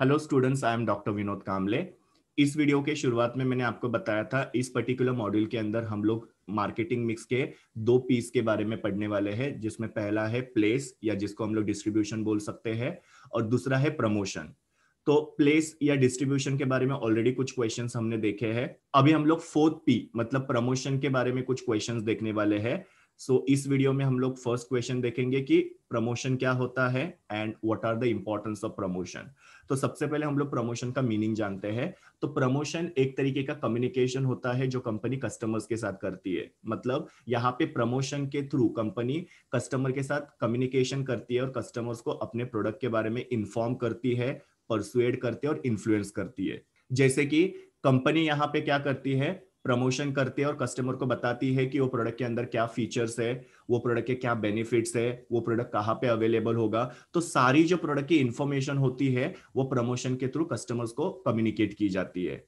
Hello students I am doctor Vinod Kamle इस video के शुरुआत में मैंने आपको बताया था इस पर्टिकुलर मॉड्यूल के अंदर हम लोग मार्केटिंग मिक्स के दो पीस के बारे में पढ़ने वाले हैं जिसमें पहला है प्लेस या जिसको हम लोग डिस्ट्रीब्यूशन बोल सकते हैं और दूसरा है प्रमोशन तो प्लेस या डिस्ट्रीब्यूशन के बारे में ऑलरेडी कुछ क्वेश्चन हमने देखे हैं अभी हम लोग फोर्थ पी मतलब प्रमोशन के बारे में कुछ क्वेश्चन देखने वाले हैं सो so, इस वीडियो में हम लोग फर्स्ट क्वेश्चन देखेंगे कि प्रमोशन क्या होता है and what are the importance of promotion तो सबसे पहले हम लोग प्रमोशन का मीनिंग जानते हैं तो प्रमोशन एक तरीके का कम्युनिकेशन होता है जो कंपनी कस्टमर्स के साथ करती है मतलब यहाँ पे प्रमोशन के थ्रू कंपनी कस्टमर के साथ कम्युनिकेशन करती है और कस्टमर्स को अपने प्रोडक्ट के बारे में इन्फॉर्म करती है परसुएड करती है और इन्फ्लुएंस करती है जैसे कि कंपनी यहाँ पे क्या करती है प्रमोशन करती है और कस्टमर को बताती है कि वो प्रोडक्ट के अंदर क्या फीचर्स है वो प्रोडक्ट के क्या बेनिफिट्स है वो प्रोडक्ट कहाँ पे अवेलेबल होगा तो सारी जो प्रोडक्ट की इंफॉर्मेशन होती है वो प्रमोशन के थ्रू कस्टमर्स को कम्युनिकेट की जाती है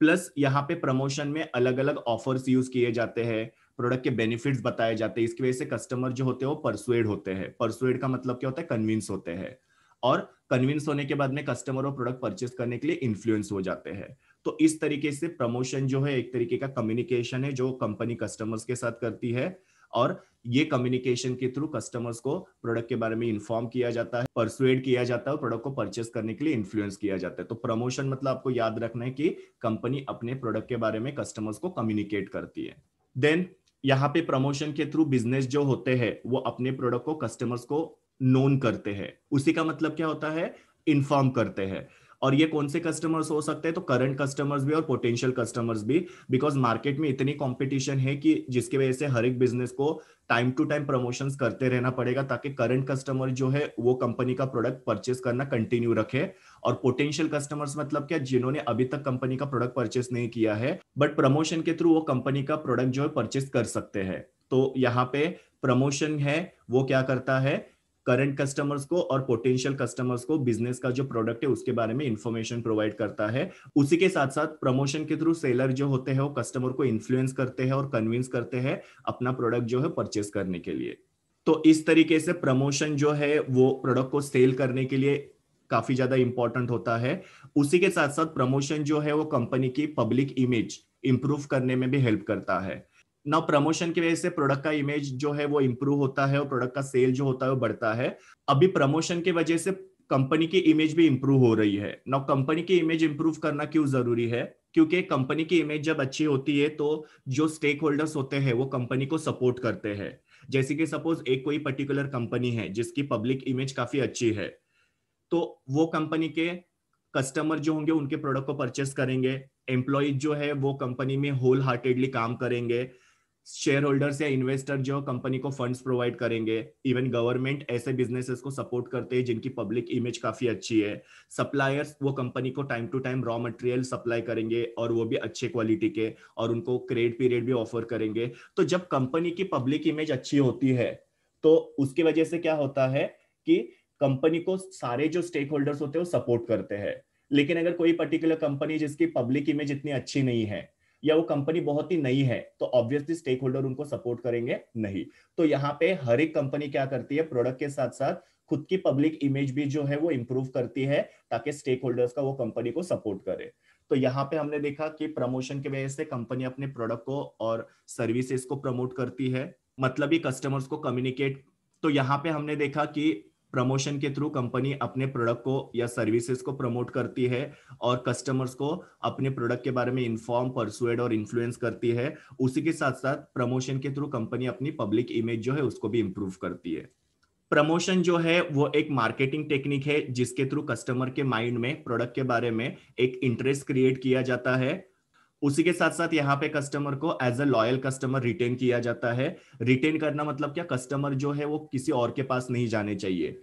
प्लस यहाँ पे प्रमोशन में अलग अलग ऑफर्स यूज किए जाते हैं प्रोडक्ट के बेनिफिट्स बताए जाते हैं इसकी वजह से कस्टमर जो होते हैं वो परसुएड होते हैं परसुएड का मतलब क्या होता है कन्विंस होते हैं और कन्विंस होने के बाद में कस्टमर वो प्रोडक्ट परचेस करने के लिए इन्फ्लुएंस हो जाते हैं तो इस तरीके से प्रमोशन जो है एक तरीके का कम्युनिकेशन है जो कंपनी कस्टमर्स के साथ करती है और ये कम्युनिकेशन के थ्रू कस्टमर्स को प्रोडक्ट के बारे में इन्फॉर्म किया जाता है परसुएड किया जाता है और प्रोडक्ट को परचेस करने के लिए इन्फ्लुएंस किया जाता है तो प्रमोशन मतलब आपको याद रखना है कि कंपनी अपने प्रोडक्ट के बारे में कस्टमर्स को कम्युनिकेट करती है देन यहाँ पे प्रमोशन के थ्रू बिजनेस जो होते हैं वो अपने प्रोडक्ट को कस्टमर्स को नोन करते हैं उसी का मतलब क्या होता है इन्फॉर्म करते हैं और ये कौन से कस्टमर्स हो सकते हैं तो करंट कस्टमर्स भी और पोटेंशियल कस्टमर्स भी बिकॉज मार्केट में इतनी कॉम्पिटिशन है कि जिसकी वजह से हर एक बिजनेस को टाइम टू टाइम प्रमोशन करते रहना पड़ेगा ताकि करंट कस्टमर जो है वो कंपनी का प्रोडक्ट परचेस करना कंटिन्यू रखे और पोटेंशियल कस्टमर्स मतलब क्या जिन्होंने अभी तक कंपनी का प्रोडक्ट परचेस नहीं किया है बट प्रमोशन के थ्रू वो कंपनी का प्रोडक्ट जो है परचेस कर सकते हैं तो यहाँ पे प्रमोशन है वो क्या करता है करंट कस्टमर्स को और पोटेंशियल कस्टमर्स को बिजनेस का जो प्रोडक्ट है उसके बारे में इंफॉर्मेशन प्रोवाइड करता है उसी के साथ साथ प्रमोशन के थ्रू सेलर जो होते हैं वो कस्टमर को इन्फ्लुएंस करते हैं और कन्विंस करते हैं अपना प्रोडक्ट जो है परचेस करने के लिए तो इस तरीके से प्रमोशन जो है वो प्रोडक्ट को सेल करने के लिए काफी ज्यादा इंपॉर्टेंट होता है उसी के साथ साथ प्रमोशन जो है वो कंपनी की पब्लिक इमेज इंप्रूव करने में भी हेल्प करता है ना प्रमोशन की वजह से प्रोडक्ट का इमेज जो है वो इम्प्रूव होता है और प्रोडक्ट का सेल जो होता है वो बढ़ता है अभी प्रमोशन की वजह से कंपनी की इमेज भी इंप्रूव हो रही है ना कंपनी की इमेज इंप्रूव करना क्यों जरूरी है क्योंकि कंपनी की इमेज जब अच्छी होती है तो जो स्टेक होल्डर्स होते हैं वो कंपनी को सपोर्ट करते हैं जैसे कि सपोज एक कोई पर्टिकुलर कंपनी है जिसकी पब्लिक इमेज काफी अच्छी है तो वो कंपनी के कस्टमर जो होंगे उनके प्रोडक्ट को परचेस करेंगे एम्प्लॉय जो है वो कंपनी में होल हार्टेडली काम करेंगे शेयर होल्डर्स या इन्वेस्टर जो कंपनी को फंड्स प्रोवाइड करेंगे इवन गवर्नमेंट ऐसे बिजनेसेस को सपोर्ट करते हैं जिनकी पब्लिक इमेज काफी अच्छी है सप्लायर्स वो कंपनी को time to time raw material supply करेंगे और वो भी अच्छे क्वालिटी के और उनको क्रेडिट पीरियड भी ऑफर करेंगे तो जब कंपनी की पब्लिक इमेज अच्छी होती है तो उसकी वजह से क्या होता है कि कंपनी को सारे जो स्टेक होल्डर्स होते हैं वो सपोर्ट करते हैं लेकिन अगर कोई पर्टिकुलर कंपनी जिसकी पब्लिक इमेज इतनी अच्छी नहीं है या वो कंपनी बहुत ही नई है तो ऑब्वियसली स्टेक होल्डर उनको सपोर्ट करेंगे नहीं तो यहाँ पे हर एक कंपनी क्या करती है प्रोडक्ट के साथ साथ खुद की पब्लिक इमेज भी जो है वो इम्प्रूव करती है ताकि स्टेक होल्डर्स का वो कंपनी को सपोर्ट करे तो यहाँ पे हमने देखा कि प्रमोशन की वजह से कंपनी अपने प्रोडक्ट को और सर्विसेज को प्रमोट करती है मतलब ही कस्टमर्स को कम्युनिकेट तो यहाँ पे हमने देखा कि प्रमोशन के थ्रू कंपनी अपने प्रोडक्ट को या सर्विसेज को प्रमोट करती है और कस्टमर्स को अपने प्रोडक्ट के बारे में इन्फॉर्म परसुएड और इन्फ्लुएंस करती है उसी के साथ साथ प्रमोशन के थ्रू कंपनी अपनी पब्लिक इमेज जो है उसको भी इम्प्रूव करती है प्रमोशन जो है वो एक मार्केटिंग टेक्निक है जिसके थ्रू कस्टमर के माइंड में प्रोडक्ट के बारे में एक इंटरेस्ट क्रिएट किया जाता है उसी के साथ साथ यहाँ पे कस्टमर को as a loyal customer retain किया जाता है रिटेन करना मतलब क्या कस्टमर जो है वो किसी और के पास नहीं जाने चाहिए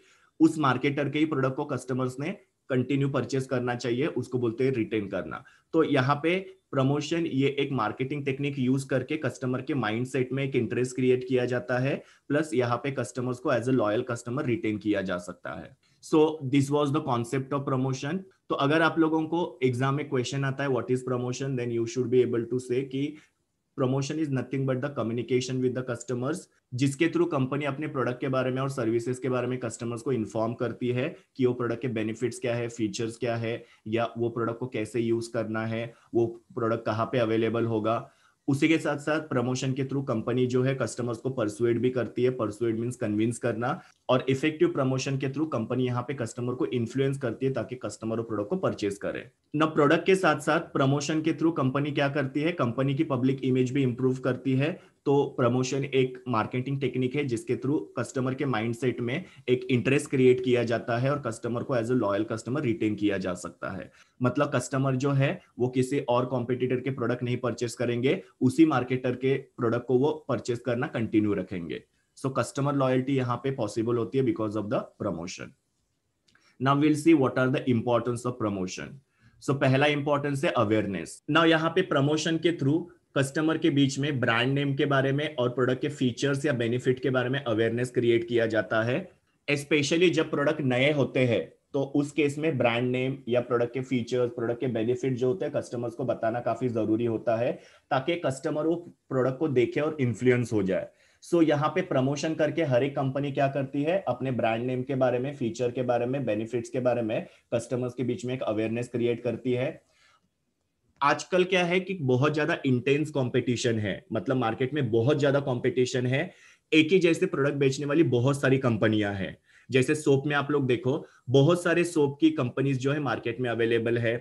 उस मार्केटर के ही प्रोडक्ट को कस्टमर्स ने कंटिन्यू परचेस करना चाहिए उसको बोलते हैं रिटेन करना तो यहाँ पे प्रमोशन ये एक मार्केटिंग टेक्निक यूज करके कस्टमर के माइंडसेट में एक इंटरेस्ट क्रिएट किया जाता है प्लस यहाँ पे कस्टमर्स को as a loyal customer retain किया जा सकता है so this was the concept of promotion तो अगर आप लोगों को एग्जाम में क्वेश्चन आता है what is promotion then you should be able to say कि promotion is nothing but the communication with the customers जिसके थ्रू कंपनी अपने प्रोडक्ट के बारे में और सर्विसेज के बारे में कस्टमर्स को इन्फॉर्म करती है कि वो प्रोडक्ट के बेनिफिट्स क्या है फीचर्स क्या है या वो प्रोडक्ट को कैसे यूज करना है वो प्रोडक्ट कहाँ पे अवेलेबल होगा उसी के साथ साथ प्रमोशन के थ्रू कंपनी जो है कस्टमर्स को परसुएट भी करती है परसुएट मीन्स कन्विंस करना और इफेक्टिव प्रमोशन के थ्रू कंपनी यहाँ पे कस्टमर को इन्फ्लुएंस करती है ताकि कस्टमर प्रोडक्ट को परचेज करे न प्रोडक्ट के साथ साथ प्रमोशन के थ्रू कंपनी क्या करती है कंपनी की पब्लिक इमेज भी इंप्रूव करती है तो प्रमोशन एक मार्केटिंग टेक्निक है जिसके थ्रू कस्टमर के माइंडसेट में एक इंटरेस्ट क्रिएट किया जाता है और कस्टमर को as a loyal customer retain किया जा सकता है मतलब कस्टमर जो है वो किसी और कॉम्पिटिटर के प्रोडक्ट नहीं परचेस करेंगे उसी मार्केटर के प्रोडक्ट को वो परचेस करना कंटिन्यू रखेंगे सो कस्टमर लॉयल्टी यहाँ पे पॉसिबल होती है because of the promotion now will see what are the importance of promotion so पहला इंपॉर्टेंस है अवेयरनेस ना यहाँ पे प्रमोशन के थ्रू कस्टमर के बीच में ब्रांड नेम के बारे में और प्रोडक्ट के फीचर्स या बेनिफिट के बारे में अवेयरनेस क्रिएट किया जाता है स्पेशली जब प्रोडक्ट नए होते हैं तो उस केस में ब्रांड नेम या प्रोडक्ट के फीचर्स प्रोडक्ट के बेनिफिट जो होते हैं कस्टमर्स को बताना काफी जरूरी होता है ताकि कस्टमर वो प्रोडक्ट को देखे और इन्फ्लुएंस हो जाए सो so, यहाँ पे प्रमोशन करके हर एक कंपनी क्या करती है अपने ब्रांड नेम के बारे में फीचर के बारे में बेनिफिट्स के बारे में कस्टमर्स के बीच में एक अवेयरनेस क्रिएट करती है आजकल क्या है कि बहुत ज्यादा इंटेंस कंपटीशन है मतलब मार्केट में बहुत ज्यादा कंपटीशन है एक ही जैसे प्रोडक्ट बेचने वाली बहुत सारी कंपनियां हैं जैसे सोप में आप लोग देखो बहुत सारे सोप की कंपनीज जो है मार्केट में अवेलेबल है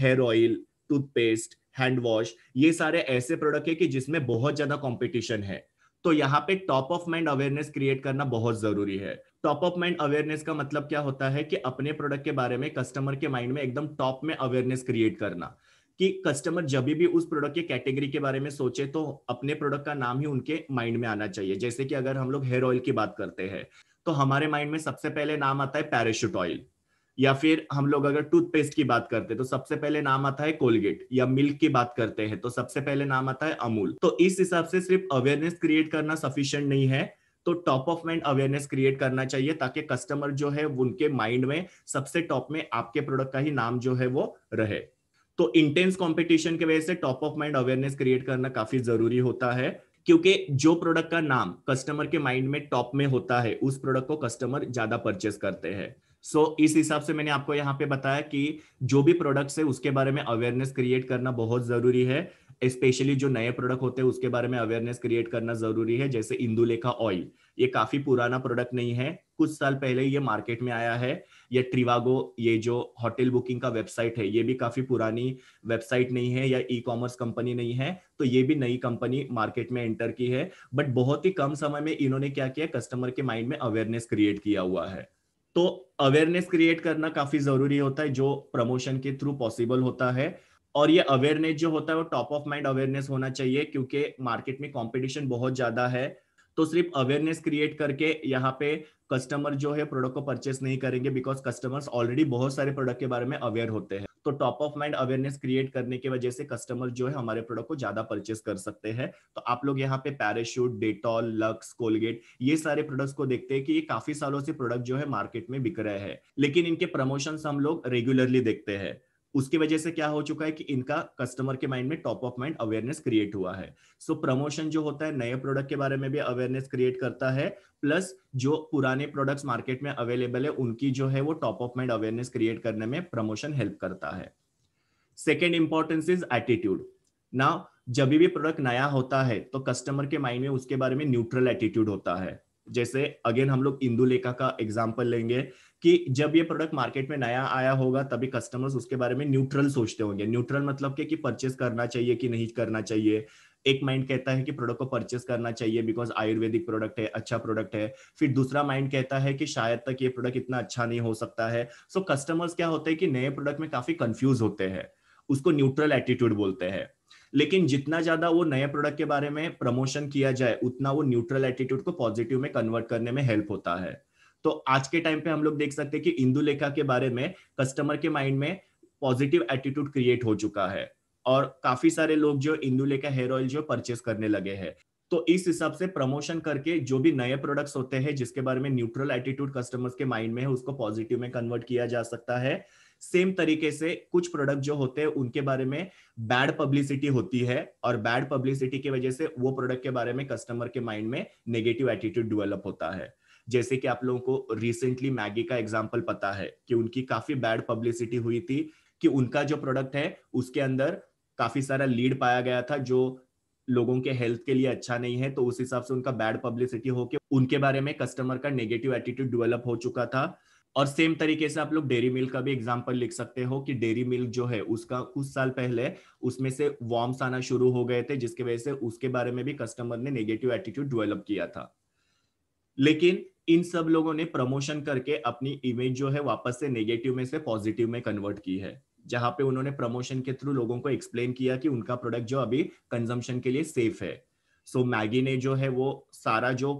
hair oil toothpaste hand wash ये सारे ऐसे प्रोडक्ट है कि जिसमें बहुत ज्यादा कंपटीशन है तो यहाँ पे top of mind awareness create करना बहुत जरूरी है टॉप ऑफ माइंड अवेयरनेस का मतलब क्या होता है कि अपने प्रोडक्ट के बारे में कस्टमर के माइंड में एकदम टॉप में अवेयरनेस क्रिएट करना कि कस्टमर जब भी उस प्रोडक्ट के कैटेगरी के बारे में सोचे तो अपने प्रोडक्ट का नाम ही उनके माइंड में आना चाहिए जैसे कि अगर हम लोग हेयर ऑयल की बात करते हैं तो हमारे माइंड में सबसे पहले नाम आता है पैराशूट ऑयल या फिर हम लोग अगर टूथपेस्ट की बात करते हैं तो सबसे पहले नाम आता है कोलगेट या मिल्क की बात करते हैं तो सबसे पहले नाम आता है अमूल तो इस हिसाब से सिर्फ अवेयरनेस क्रिएट करना सफिशियंट नहीं है तो top of mind awareness create करना चाहिए ताकि कस्टमर जो है उनके माइंड में सबसे टॉप में आपके प्रोडक्ट का ही नाम जो है वो रहे तो इंटेंस कॉम्पिटिशन की वजह से top of mind awareness create करना काफी जरूरी होता है क्योंकि जो प्रोडक्ट का नाम कस्टमर के माइंड में टॉप में होता है उस प्रोडक्ट को कस्टमर ज्यादा परचेस करते हैं सो so, इस हिसाब से मैंने आपको यहाँ पे बताया कि जो भी प्रोडक्ट्स है उसके बारे में अवेयरनेस क्रिएट करना बहुत जरूरी है स्पेशली जो नए प्रोडक्ट होते हैं उसके बारे में अवेयरनेस क्रिएट करना जरूरी है जैसे इंदुलेखा ऑयल ये काफी पुराना प्रोडक्ट नहीं है कुछ साल पहले ये मार्केट में आया है या ट्रिवागो ये जो होटल बुकिंग का वेबसाइट है ये भी काफी पुरानी वेबसाइट नहीं है या ई कॉमर्स कंपनी नहीं है तो ये भी नई कंपनी मार्केट में एंटर की है बट बहुत ही कम समय में इन्होंने क्या किया कस्टमर के माइंड में अवेयरनेस क्रिएट किया हुआ है तो अवेयरनेस क्रिएट करना काफी जरूरी होता है जो प्रमोशन के थ्रू पॉसिबल होता है और ये अवेयरनेस जो होता है वो टॉप ऑफ माइंड अवेयरनेस होना चाहिए क्योंकि मार्केट में कंपटीशन बहुत ज्यादा है तो सिर्फ अवेयरनेस क्रिएट करके यहाँ पे कस्टमर जो है प्रोडक्ट को परचेस नहीं करेंगे बिकॉज कस्टमर्स ऑलरेडी बहुत सारे प्रोडक्ट के बारे में अवेयर होते हैं तो top of mind awareness create करने की वजह से कस्टमर जो है हमारे प्रोडक्ट को ज्यादा परचेस कर सकते हैं तो आप लोग यहाँ पे पैराशूट डेटॉल लक्स कोलगेट ये सारे प्रोडक्ट्स को देखते हैं कि ये काफी सालों से प्रोडक्ट जो है मार्केट में बिक रहे हैं लेकिन इनके प्रमोशन हम लोग रेगुलरली देखते हैं उसकी वजह से क्या हो चुका है कि इनका कस्टमर के माइंड में top of mind awareness create हुआ है सो so, प्रमोशन जो होता है नए प्रोडक्ट के बारे में भी अवेयरनेस क्रिएट करता है प्लस जो पुराने प्रोडक्ट्स मार्केट में अवेलेबल है उनकी जो है वो top of mind awareness create करने में प्रमोशन हेल्प करता है second importance is attitude now जब भी प्रोडक्ट नया होता है तो कस्टमर के माइंड में उसके बारे में न्यूट्रल एटीट्यूड होता है जैसे अगेन हम लोग इंदुलेखा का एग्जाम्पल लेंगे कि जब ये प्रोडक्ट मार्केट में नया आया होगा तभी कस्टमर्स उसके बारे में न्यूट्रल सोचते होंगे न्यूट्रल मतलब के कि परचेस करना चाहिए कि नहीं करना चाहिए एक माइंड कहता है कि प्रोडक्ट को परचेस करना चाहिए बिकॉज आयुर्वेदिक प्रोडक्ट है अच्छा प्रोडक्ट है फिर दूसरा माइंड कहता है कि शायद तक ये प्रोडक्ट इतना अच्छा नहीं हो सकता है सो so, कस्टमर्स क्या होते हैं कि नए प्रोडक्ट में काफी कंफ्यूज होते हैं उसको न्यूट्रल एटीट्यूड बोलते हैं लेकिन जितना ज्यादा वो नए प्रोडक्ट के बारे में प्रमोशन किया जाए उतना वो न्यूट्रल एटीट्यूड को पॉजिटिव में कन्वर्ट करने में हेल्प होता है तो आज के टाइम पे हम लोग देख सकते हैं कि इंदुलेखा के बारे में कस्टमर के माइंड में पॉजिटिव एटीट्यूड क्रिएट हो चुका है और काफी सारे लोग जो इंदुलेखा हेयर ऑयल जो परचेस करने लगे हैं तो इस हिसाब से प्रमोशन करके जो भी नए प्रोडक्ट्स होते हैं जिसके बारे में न्यूट्रल एटीट्यूड कस्टमर्स के माइंड में है उसको पॉजिटिव में कन्वर्ट किया जा सकता है सेम तरीके से कुछ प्रोडक्ट जो होते हैं उनके बारे में बैड पब्लिसिटी होती है और बैड पब्लिसिटी की वजह से वो प्रोडक्ट के बारे में कस्टमर के माइंड में नेगेटिव एटीट्यूड डेवलप होता है जैसे कि आप लोगों को रिसेंटली मैगी का एग्जाम्पल पता है कि उनकी काफी बैड पब्लिसिटी हुई थी कि उनका जो प्रोडक्ट है उसके अंदर काफी सारा लीड पाया गया था जो लोगों के हेल्थ के लिए अच्छा नहीं है तो उस हिसाब से उनका बैड पब्लिसिटी होके उनके बारे में कस्टमर का नेगेटिव एटीट्यूड डेवलप हो चुका था और सेम तरीके से आप लोग डेरी मिल्क का भी एग्जाम्पल लिख सकते हो कि डेरी मिल्क जो है उसका कुछ साल पहले उसमें से वॉर्म्स आना शुरू हो गए थे जिसके वजह से उसके बारे में भी कस्टमर ने नेगेटिव एटीट्यूड डेवलप किया था लेकिन इन सब लोगों ने प्रमोशन करके अपनी इमेज जो है वापस से नेगेटिव में से पॉजिटिव में कन्वर्ट की है जहां पे उन्होंने प्रमोशन के थ्रू लोगों को एक्सप्लेन किया कि उनका प्रोडक्ट जो अभी कंजम्पशन के लिए सेफ है सो so, मैगी ने जो है वो सारा जो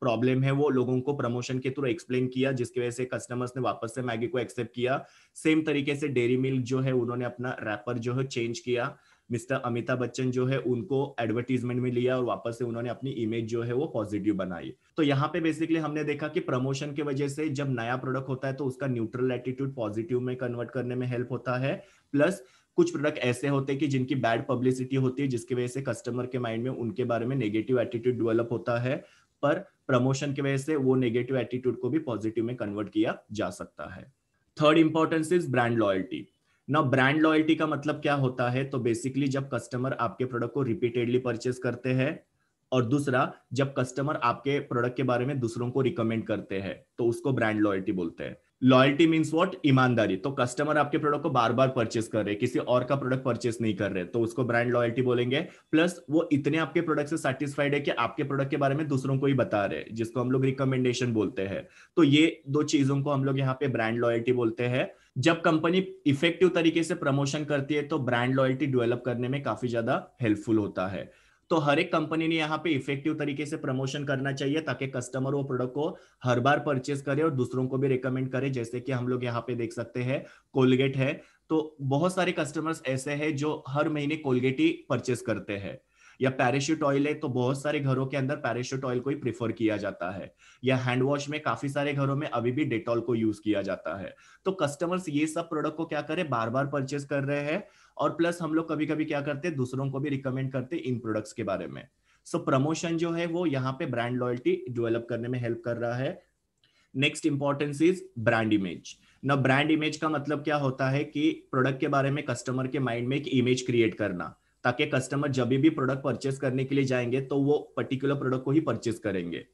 प्रॉब्लम है वो लोगों को प्रमोशन के थ्रू एक्सप्लेन किया जिसकी वजह से कस्टमर्स ने वापस से मैगी को एक्सेप्ट किया सेम तरीके से डेरी मिल्क जो है उन्होंने अपना रैपर जो है चेंज किया मिस्टर अमिताभ बच्चन जो है उनको एडवर्टीजमेंट में लिया और वापस से उन्होंने अपनी इमेज जो है वो पॉजिटिव बनाई तो यहाँ पे बेसिकली हमने देखा कि प्रमोशन की वजह से जब नया प्रोडक्ट होता है तो उसका न्यूट्रल एटीट्यूड पॉजिटिव में कन्वर्ट करने में हेल्प होता है प्लस कुछ प्रोडक्ट ऐसे होते हैं कि जिनकी बैड पब्लिसिटी होती है जिसकी वजह से कस्टमर के माइंड में उनके बारे में नेगेटिव एटीट्यूड डेवलप होता है पर प्रमोशन की वजह से वो नेगेटिव एटीट्यूड को भी पॉजिटिव में कन्वर्ट किया जा सकता है third importance is brand loyalty ना ब्रांड लॉयल्टी का मतलब क्या होता है तो बेसिकली जब कस्टमर आपके प्रोडक्ट को रिपीटेडली परचेस करते हैं और दूसरा जब कस्टमर आपके प्रोडक्ट के बारे में दूसरों को रिकमेंड करते हैं तो उसको ब्रांड लॉयल्टी बोलते हैं लॉयल्टी मीन्स वॉट ईमानदारी तो कस्टमर आपके प्रोडक्ट को बार बार परचेस कर रहे हैं किसी और का प्रोडक्ट परचेस नहीं कर रहे तो उसको ब्रांड लॉयल्टी बोलेंगे प्लस वो इतने आपके प्रोडक्ट से सेटिस्फाइड है कि आपके प्रोडक्ट के बारे में दूसरों को ही बता रहे हैं जिसको हम लोग रिकमेंडेशन बोलते हैं तो ये दो चीजों को हम लोग यहाँ पे ब्रांड लॉयल्टी बोलते हैं जब कंपनी इफेक्टिव तरीके से प्रमोशन करती है तो ब्रांड लॉयल्टी डेवलप करने में काफी ज्यादा हेल्पफुल होता है तो हर एक कंपनी ने यहाँ पे इफेक्टिव तरीके से प्रमोशन करना चाहिए ताकि कस्टमर वो प्रोडक्ट को हर बार परचेस करे और दूसरों को भी रिकमेंड करे जैसे कि हम लोग यहाँ पे देख सकते हैं कोलगेट है तो बहुत सारे कस्टमर्स ऐसे हैं जो हर महीने कोलगेट ही परचेस करते हैं या पैराशूट ऑयल है तो बहुत सारे घरों के अंदर पैराशूट ऑयल को ही प्रिफर किया जाता है या हैंड वॉश में काफी सारे घरों में अभी भी डेटॉल को यूज किया जाता है तो कस्टमर्स ये सब प्रोडक्ट को क्या करे बार बार परचेस कर रहे हैं और प्लस हम लोग कभी कभी क्या करते हैं दूसरों को भी रिकमेंड करते हैं इन प्रोडक्ट्स के बारे में सो so, प्रमोशन जो है वो यहाँ पे ब्रांड लॉयल्टी डेवलप करने में हेल्प कर रहा है next importance is brand image न ब्रांड इमेज का मतलब क्या होता है कि प्रोडक्ट के बारे में कस्टमर के माइंड में एक इमेज क्रिएट करना ताकि कस्टमर जब भी प्रोडक्ट परचेस करने के लिए जाएंगे तो वो पर्टिकुलर प्रोडक्ट को ही परचेस करेंगे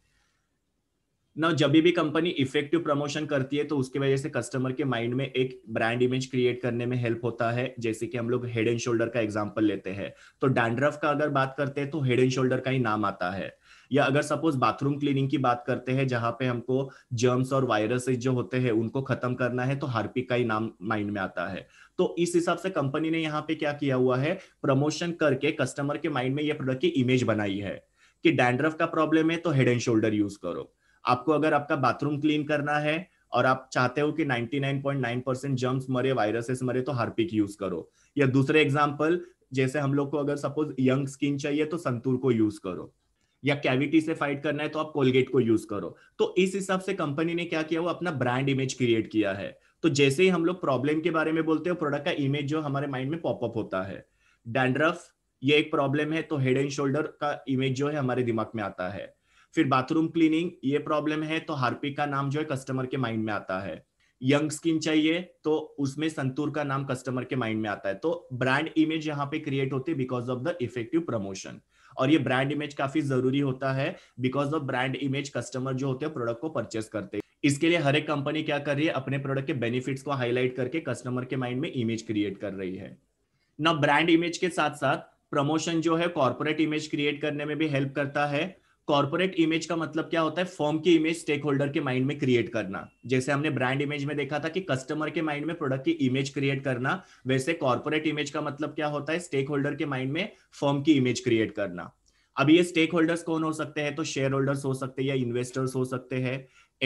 ना जब भी कंपनी इफेक्टिव प्रमोशन करती है तो उसकी वजह से कस्टमर के माइंड में एक ब्रांड इमेज क्रिएट करने में हेल्प होता है जैसे कि हम लोग हेड एंड शोल्डर का एग्जाम्पल लेते हैं तो डैंड्रफ का अगर बात करते हैं तो हेड एंड शोल्डर का ही नाम आता है या अगर सपोज बाथरूम क्लीनिंग की बात करते हैं जहां पे हमको जर्म्स और वायरसेस जो होते हैं उनको खत्म करना है तो हार्पिक का ही नाम माइंड में आता है तो इस हिसाब से कंपनी ने यहाँ पे क्या किया हुआ है प्रमोशन करके कस्टमर के माइंड में ये प्रोडक्ट की इमेज बनाई है कि डैंड्रफ का प्रॉब्लम है तो हेड एंड शोल्डर यूज करो आपको अगर आपका बाथरूम क्लीन करना है और आप चाहते हो कि 99.9 परसेंट जर्म्स मरे वायरसेस मरे तो हार्पिक यूज करो या दूसरे एग्जाम्पल जैसे हम लोग को अगर सपोज यंग स्किन चाहिए तो संतूर को यूज करो या कैविटी से फाइट करना है तो आप कोलगेट को यूज करो तो इस हिसाब से कंपनी ने क्या किया वो अपना ब्रांड इमेज क्रिएट किया है तो जैसे ही हम लोग प्रॉब्लम के बारे में बोलते हो प्रोडक्ट का इमेज जो हमारे माइंड में पॉपअप होता है डैंड्रफ ये एक प्रॉब्लम है तो हेड एंड शोल्डर का इमेज जो है हमारे दिमाग में आता है फिर बाथरूम क्लीनिंग ये प्रॉब्लम है तो हार्पिक का नाम जो है कस्टमर के माइंड में आता है यंग स्किन चाहिए तो उसमें संतूर का नाम कस्टमर के माइंड में आता है तो ब्रांड इमेज यहाँ पे क्रिएट होती है because of the effective promotion और ये ब्रांड इमेज काफी जरूरी होता है because of brand image customer जो होते हैं प्रोडक्ट को परचेस करते हैं इसके लिए हर एक कंपनी क्या कर रही है अपने प्रोडक्ट के बेनिफिट्स को हाईलाइट करके कस्टमर के माइंड में इमेज क्रिएट कर रही है ना ब्रांड इमेज के साथ साथ प्रमोशन जो है कॉर्पोरेट इमेज क्रिएट करने में भी हेल्प करता है कॉर्पोरेट इमेज का मतलब क्या होता है फॉर्म की इमेज स्टेक होल्डर के माइंड में क्रिएट करना जैसे हमने ब्रांड इमेज में देखा था कि कस्टमर के माइंड में प्रोडक्ट की इमेज क्रिएट करना वैसे कॉर्पोरेट इमेज का मतलब क्या होता है स्टेक होल्डर के माइंड में फॉर्म की इमेज क्रिएट करना अब ये स्टेक होल्डर्स कौन हो सकते हैं तो शेयर होल्डर्स हो सकते हैं या इन्वेस्टर्स हो सकते हैं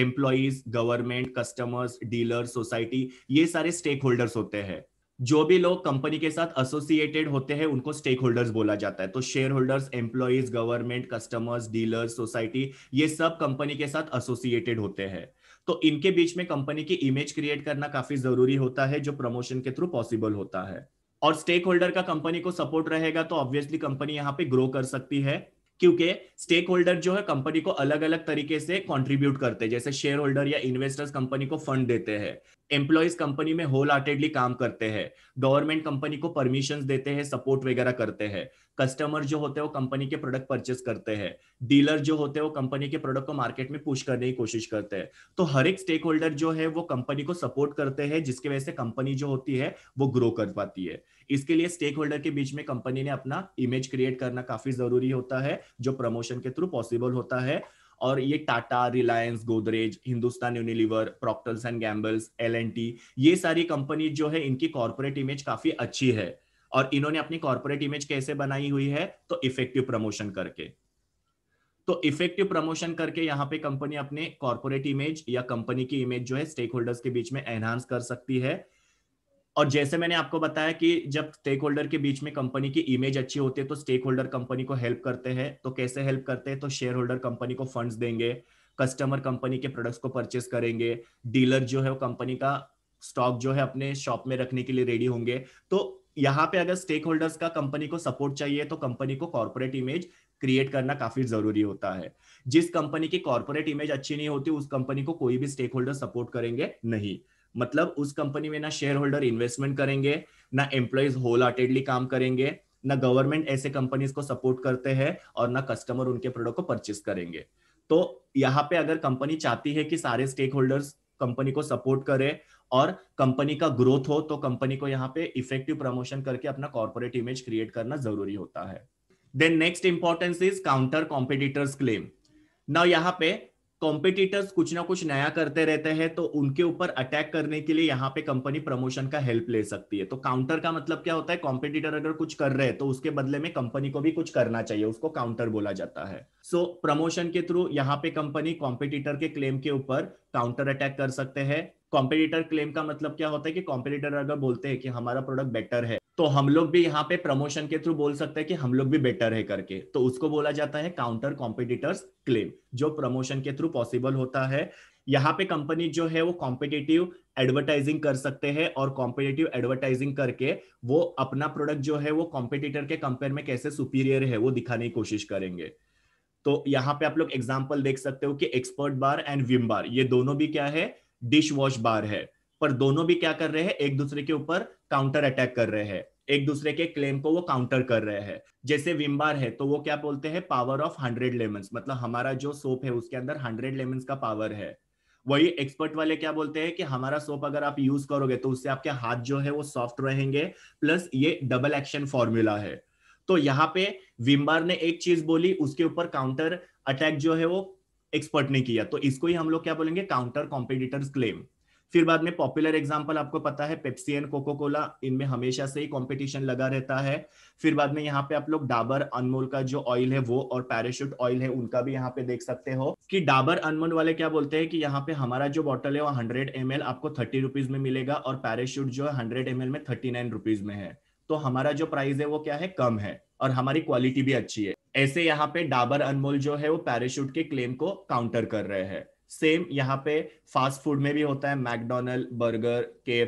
employees government customers dealer society ये सारे स्टेक होल्डर्स होते हैं जो भी लोग कंपनी के साथ एसोसिएटेड होते हैं उनको स्टेक होल्डर्स बोला जाता है तो shareholders employees government customers dealers society ये सब कंपनी के साथ एसोसिएटेड होते हैं तो इनके बीच में कंपनी की इमेज क्रिएट करना काफी जरूरी होता है जो प्रमोशन के थ्रू पॉसिबल होता है और स्टेक होल्डर का कंपनी को सपोर्ट रहेगा तो ऑब्वियसली कंपनी यहाँ पे ग्रो कर सकती है क्योंकि स्टेक होल्डर जो है कंपनी को अलग अलग तरीके से कंट्रीब्यूट करते हैं जैसे शेयर होल्डर या इन्वेस्टर्स कंपनी को फंड देते हैं एम्प्लॉयज कंपनी में होल हार्टेडली काम करते हैं गवर्नमेंट कंपनी को परमिशन देते हैं सपोर्ट वगैरह करते हैं कस्टमर जो होते हैं वो कंपनी के प्रोडक्ट परचेस करते हैं डीलर जो होते हैं वो कंपनी के प्रोडक्ट को मार्केट में पुश करने की कोशिश करते हैं तो हर एक स्टेक होल्डर जो है वो कंपनी को सपोर्ट करते हैं जिसकी वजह से कंपनी जो होती है वो ग्रो कर पाती है इसके लिए स्टेक होल्डर के बीच में कंपनी ने अपना इमेज क्रिएट करना काफी जरूरी होता है जो प्रमोशन के थ्रू पॉसिबल होता है और ये Tata Reliance Godrej Hindustan Unilever Procters and Gambles L ये सारी कंपनी जो है इनकी कॉर्पोरेट इमेज काफी अच्छी है और इन्होंने अपनी कॉरपोरेट इमेज कैसे बनाई हुई है तो इफेक्टिव प्रमोशन करके तो इफेक्टिव प्रमोशन करके यहाँ पे कंपनी अपने कॉर्पोरेट इमेज या कंपनी की इमेज जो है स्टेक होल्डर्स के बीच में एनहांस कर सकती है और जैसे मैंने आपको बताया कि जब स्टेक होल्डर के बीच में कंपनी की इमेज अच्छी होती है तो स्टेक होल्डर कंपनी को हेल्प करते हैं तो कैसे हेल्प करते हैं तो शेयर होल्डर कंपनी को फंड्स देंगे कस्टमर कंपनी के प्रोडक्ट्स को परचेस करेंगे डीलर जो है वो कंपनी का स्टॉक जो है अपने शॉप में रखने के लिए रेडी होंगे तो यहाँ पे अगर स्टेक होल्डर्स का कंपनी को सपोर्ट चाहिए तो कंपनी को कॉर्पोरेट इमेज क्रिएट करना काफी जरूरी होता है जिस कंपनी की कॉर्पोरेट इमेज अच्छी नहीं होती उस कंपनी को कोई भी स्टेक होल्डर सपोर्ट करेंगे नहीं मतलब उस कंपनी में ना शेयर होल्डर इन्वेस्टमेंट करेंगे ना एम्प्लॉयज होल हार्टेडली काम करेंगे ना गवर्नमेंट ऐसे कंपनीज को सपोर्ट करते हैं और ना कस्टमर उनके प्रोडक्ट को परचेस करेंगे तो यहाँ पे अगर कंपनी चाहती है कि सारे स्टेक होल्डर्स कंपनी को सपोर्ट करे और कंपनी का ग्रोथ हो तो कंपनी को यहाँ पे इफेक्टिव प्रमोशन करके अपना कॉर्पोरेट इमेज क्रिएट करना जरूरी होता है then next importance is counter competitors claim ना यहाँ पे कॉम्पिटिटर्स कुछ ना कुछ नया करते रहते हैं तो उनके ऊपर अटैक करने के लिए यहाँ पे कंपनी प्रमोशन का हेल्प ले सकती है तो काउंटर का मतलब क्या होता है कॉम्पिटिटर अगर कुछ कर रहे हैं तो उसके बदले में कंपनी को भी कुछ करना चाहिए उसको काउंटर बोला जाता है सो so, प्रमोशन के थ्रू यहाँ पे कंपनी कॉम्पिटिटर के क्लेम के ऊपर काउंटर अटैक कर सकते हैं कॉम्पिटिटर क्लेम का मतलब क्या होता है कि कॉम्पिटिटर अगर बोलते हैं कि हमारा प्रोडक्ट बेटर है तो हम लोग भी यहाँ पे प्रमोशन के थ्रू बोल सकते हैं कि हम लोग भी बेटर है करके तो उसको बोला जाता है काउंटर कॉम्पिटिटर्स क्लेम जो प्रमोशन के थ्रू पॉसिबल होता है यहाँ पे कंपनी जो है वो कॉम्पिटेटिव एडवर्टाइजिंग कर सकते हैं और कॉम्पिटेटिव एडवर्टाइजिंग करके वो अपना प्रोडक्ट जो है वो कॉम्पिटिटर के कंपेयर में कैसे सुपीरियर है वो दिखाने की कोशिश करेंगे तो यहाँ पे आप लोग एग्जाम्पल देख सकते हो कि expert bar and Vim bar ये दोनों भी क्या है डिश वॉश बार है पर दोनों भी क्या कर रहे हैं एक दूसरे के ऊपर काउंटर अटैक कर रहे हैं एक दूसरे के क्लेम को वो काउंटर कर रहे हैं जैसे विम्बार है तो वो क्या बोलते हैं पावर ऑफ हंड्रेड लेमन मतलब हमारा जो सोप है उसके अंदर हंड्रेड लेमन का पावर है वही एक्सपर्ट वाले क्या बोलते हैं कि हमारा सोप अगर आप यूज करोगे तो उससे आपके हाथ जो है वो सॉफ्ट रहेंगे प्लस ये डबल एक्शन फॉर्मूला है तो यहाँ पे विम्बार ने एक चीज बोली उसके ऊपर काउंटर अटैक जो है वो एक्सपर्ट ने किया तो इसको ही हम लोग क्या बोलेंगे काउंटर कॉम्पिटिटर्स क्लेम फिर बाद में पॉपुलर एग्जाम्पल आपको पता है पेप्सी एंड कोको कोला इनमें हमेशा से ही कॉम्पिटिशन लगा रहता है फिर बाद में यहाँ पे आप लोग डाबर अनमोल का जो ऑयल है वो और पैराशूट ऑयल है उनका भी यहाँ पे देख सकते हो कि डाबर अनमोल वाले क्या बोलते हैं कि यहाँ पे हमारा जो बॉटल है वो हंड्रेड एम आपको थर्टी रुपीज में मिलेगा और पैराशूट जो है हंड्रेड एम में थर्टी नाइन रुपीज में है तो हमारा जो प्राइस है वो क्या है कम है और हमारी क्वालिटी भी अच्छी है ऐसे यहाँ पे डाबर अनमोल जो है वो पैराशूट के क्लेम को काउंटर कर रहे हैं सेम यहाँ पे फास्ट फूड में भी होता है मैकडोनल्ड बर्गर के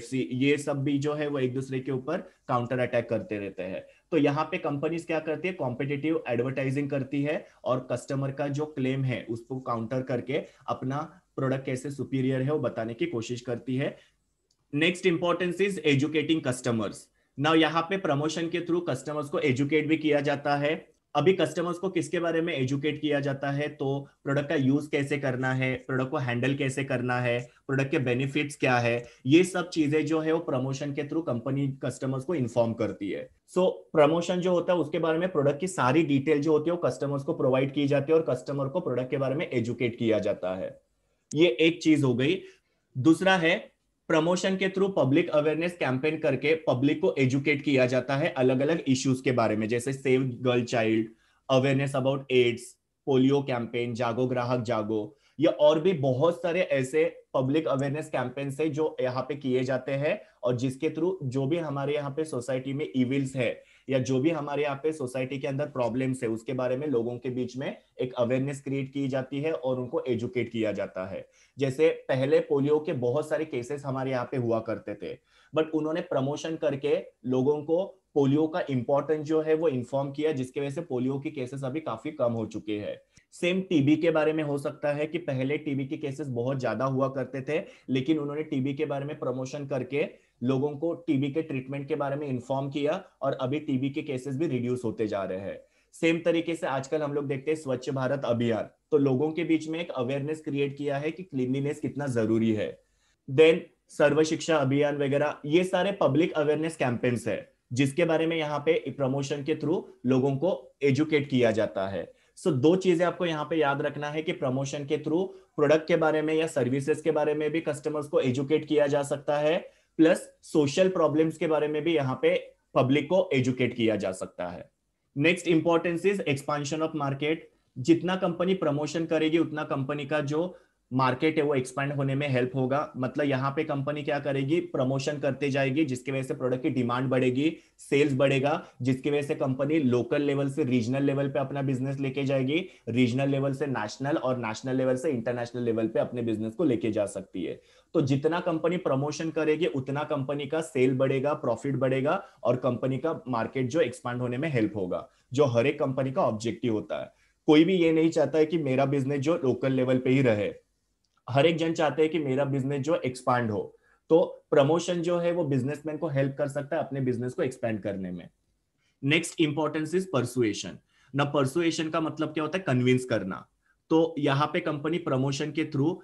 ये सब भी जो है वो एक दूसरे के ऊपर काउंटर अटैक करते रहते हैं तो यहाँ पे कंपनीज क्या करती है कॉम्पिटेटिव एडवर्टाइजिंग करती है और कस्टमर का जो क्लेम है उसको काउंटर करके अपना प्रोडक्ट कैसे सुपीरियर है वो बताने की कोशिश करती है next importance is educating customers ना यहाँ पे प्रमोशन के थ्रू कस्टमर्स को एजुकेट भी किया जाता है अभी कस्टमर्स को किसके बारे में एजुकेट किया जाता है तो प्रोडक्ट का यूज कैसे करना है प्रोडक्ट को हैंडल कैसे करना है प्रोडक्ट के बेनिफिट्स क्या है ये सब चीजें जो है वो प्रमोशन के थ्रू कंपनी कस्टमर्स को इन्फॉर्म करती है सो so, प्रमोशन जो होता है उसके बारे में प्रोडक्ट की सारी डिटेल जो होती है वो कस्टमर्स को प्रोवाइड की जाती है और कस्टमर को प्रोडक्ट के बारे में एजुकेट किया जाता है ये एक चीज हो गई दूसरा है प्रमोशन के थ्रू पब्लिक अवेयरनेस कैंपेन करके पब्लिक को एजुकेट किया जाता है अलग अलग इश्यूज के बारे में जैसे save girl child awareness about AIDS polio campaign जागो ग्राहक जागो या और भी बहुत सारे ऐसे पब्लिक अवेयरनेस कैंपेन से जो यहाँ पे किए जाते हैं और जिसके थ्रू जो भी हमारे यहाँ पे सोसाइटी में इविल्स है या जो भी हमारे यहाँ पे सोसाइटी के अंदर प्रॉब्लम्स है उसके बारे में लोगों के बीच में एक अवेयरनेस क्रिएट की जाती है और उनको एजुकेट किया जाता है जैसे पहले पोलियो के बहुत सारे केसेस हमारे यहाँ पे हुआ करते थे बट उन्होंने प्रमोशन करके लोगों को पोलियो का इम्पोर्टेंस जो है वो इन्फॉर्म किया जिसके वजह से पोलियो के केसेस अभी काफी कम हो चुके हैं सेम टीबी के बारे में हो सकता है कि पहले टीबी के केसेस बहुत ज्यादा हुआ करते थे लेकिन उन्होंने टीबी के बारे में प्रमोशन करके लोगों को टीबी के ट्रीटमेंट के बारे में इन्फॉर्म किया और अभी टीबी के केसेस भी रिड्यूस होते जा रहे हैं सेम तरीके से आजकल हम लोग देखते हैं स्वच्छ भारत अभियान तो लोगों के बीच में एक अवेयरनेस क्रिएट किया है कि क्लीनलीनेस कितना जरूरी है देन सर्व शिक्षा अभियान वगैरह ये सारे पब्लिक अवेयरनेस कैंपेन्स है जिसके बारे में यहाँ पे प्रमोशन के थ्रू लोगों को एजुकेट किया जाता है सो so, दो चीजें आपको यहाँ पे याद रखना है कि प्रमोशन के थ्रू प्रोडक्ट के बारे में या सर्विसेज के बारे में भी कस्टमर्स को एजुकेट किया जा सकता है प्लस सोशल प्रॉब्लम्स के बारे में भी यहाँ पे पब्लिक को एजुकेट किया जा सकता है next importance is expansion of market जितना कंपनी प्रमोशन करेगी उतना कंपनी का जो मार्केट है वो एक्सपैंड होने में हेल्प होगा मतलब यहाँ पे कंपनी क्या करेगी प्रमोशन करते जाएगी जिसकी वजह से प्रोडक्ट की डिमांड बढ़ेगी सेल्स बढ़ेगा जिसकी वजह से कंपनी लोकल लेवल से रीजनल लेवल पे अपना बिजनेस लेके जाएगी रीजनल लेवल से नेशनल और नेशनल लेवल से इंटरनेशनल लेवल पे अपने बिजनेस को लेके जा सकती है तो जितना कंपनी प्रमोशन करेगी उतना कंपनी का सेल बढ़ेगा प्रॉफिट बढ़ेगा और कंपनी का मार्केट जो एक्सपांड होने में हेल्प होगा जो हर एक कंपनी का ऑब्जेक्टिव होता है कोई भी ये नहीं चाहता है कि मेरा बिजनेस जो लोकल लेवल पे ही रहे हर एक जन चाहते हैं कि मेरा बिजनेस जो एक्सपांड हो तो प्रमोशन जो है वो बिजनेसमैन को हेल्प कर सकता है अपने बिजनेस को एक्सपेंड करने में नेक्स्ट इंपॉर्टेंस इज परसुएशन ना परसुएशन का मतलब क्या होता है कन्विंस करना तो यहाँ पे कंपनी प्रमोशन के थ्रू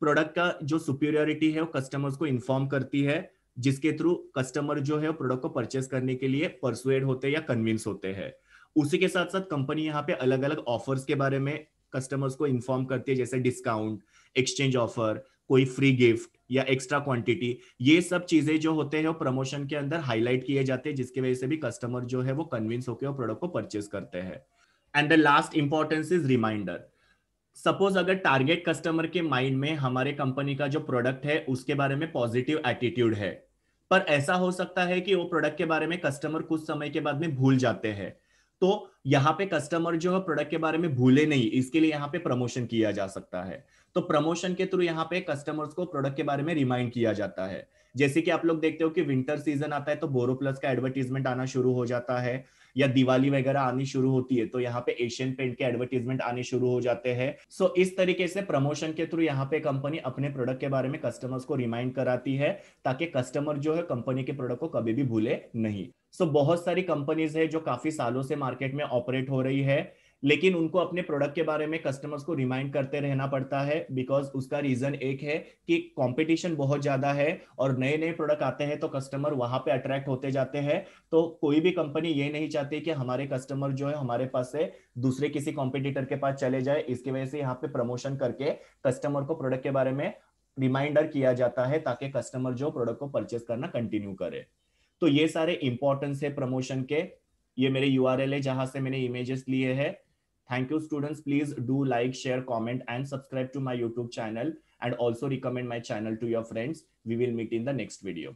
प्रोडक्ट का जो सुपीरियोरिटी है वो कस्टमर्स को इन्फॉर्म करती है जिसके थ्रू कस्टमर जो है प्रोडक्ट को परचेस करने के लिए परसुएड होते हैं या कन्विंस होते हैं उसी के साथ साथ कंपनी यहाँ पे अलग अलग ऑफर्स के बारे में कस्टमर्स को इन्फॉर्म करती है जैसे डिस्काउंट एक्सचेंज ऑफर कोई फ्री गिफ्ट या एक्स्ट्रा क्वांटिटी ये सब चीजें जो होते हैं वो प्रमोशन के अंदर हाईलाइट किए जाते हैं जिसकी वजह से भी कस्टमर जो है वो कन्विंस होकर प्रोडक्ट को परचेस करते हैं and the last importance is reminder suppose अगर टारगेट कस्टमर के माइंड में हमारे कंपनी का जो प्रोडक्ट है उसके बारे में पॉजिटिव एटीट्यूड है पर ऐसा हो सकता है कि वो प्रोडक्ट के बारे में कस्टमर कुछ समय के बाद में भूल जाते हैं तो यहाँ पे कस्टमर जो है प्रोडक्ट के बारे में भूले नहीं इसके लिए यहाँ पे प्रमोशन किया जा सकता है तो प्रमोशन के थ्रू यहाँ पे कस्टमर्स को प्रोडक्ट के बारे में रिमाइंड किया जाता है जैसे कि आप लोग देखते हो कि विंटर सीजन आता है तो बोरो प्लस का एडवर्टीजमेंट आना शुरू हो जाता है या दिवाली वगैरह आनी शुरू होती है तो यहाँ पे एशियन पेंट के एडवर्टीजमेंट आने शुरू हो जाते हैं सो so, इस तरीके से प्रमोशन के थ्रू यहाँ पे कंपनी अपने प्रोडक्ट के बारे में कस्टमर्स को रिमाइंड कराती है ताकि कस्टमर जो है कंपनी के प्रोडक्ट को कभी भी भूले नहीं सो so, बहुत सारी कंपनीज है जो काफी सालों से मार्केट में ऑपरेट हो रही है लेकिन उनको अपने प्रोडक्ट के बारे में कस्टमर्स को रिमाइंड करते रहना पड़ता है बिकॉज उसका रीजन एक है कि कंपटीशन बहुत ज्यादा है और नए नए प्रोडक्ट आते हैं तो कस्टमर वहां पे अट्रैक्ट होते जाते हैं तो कोई भी कंपनी ये नहीं चाहती कि हमारे कस्टमर जो है हमारे पास से दूसरे किसी कॉम्पिटिटर के पास चले जाए इसकी वजह से यहाँ पे प्रमोशन करके कस्टमर को प्रोडक्ट के बारे में रिमाइंडर किया जाता है ताकि कस्टमर जो प्रोडक्ट को परचेस करना कंटिन्यू करे तो ये सारे इंपॉर्टेंस है प्रमोशन के ये मेरे यू है जहां से मैंने इमेजेस लिए हैं Thank you, students. Please do like, share, comment, and subscribe to my YouTube channel and also recommend my channel to your friends. We will meet in the next video.